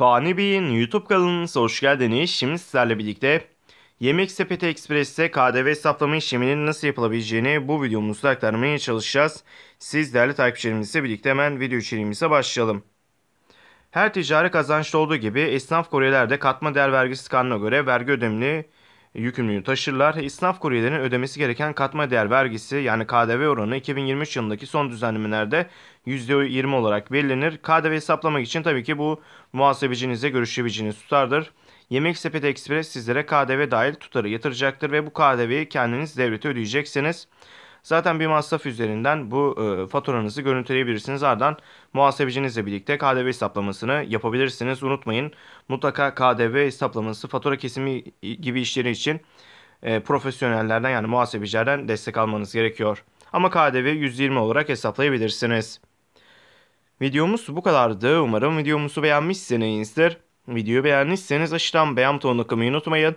Fani Bey'in YouTube kanalınıza hoş geldiniz. Şimdi sizlerle birlikte Yemek Sepeti Express'te KDV hesaplama işleminin nasıl yapılabileceğini bu videomuzda aktarmaya çalışacağız. Siz değerli takipçilerimizle birlikte hemen video içeriğimize başlayalım. Her ticari kazançta olduğu gibi esnaf kuryeler katma değer vergisi kanuna göre vergi ödemini yükümlülüğünü taşırlar. İsnaf kuryelerinin ödemesi gereken katma değer vergisi yani KDV oranı 2023 yılındaki son düzenlemelerde %20 olarak belirlenir. KDV hesaplamak için tabii ki bu muhasebecinizle görüşebileceğiniz tutardır. Yemek Sepeti Express sizlere KDV dahil tutarı yatıracaktır ve bu KDV'yi kendiniz devlete ödeyeceksiniz. Zaten bir masraf üzerinden bu e, faturanızı görüntüleyebilirsiniz. Ardından muhasebecinizle birlikte KDV hesaplamasını yapabilirsiniz. Unutmayın mutlaka KDV hesaplaması fatura kesimi gibi işleri için e, profesyonellerden yani muhasebecilerden destek almanız gerekiyor. Ama KDV 120 olarak hesaplayabilirsiniz. Videomuz bu kadardı. Umarım videomuzu beğenmişsinizdir. Videoyu beğendiyseniz aşağıdan beğen butonuna tıklamayı unutmayın.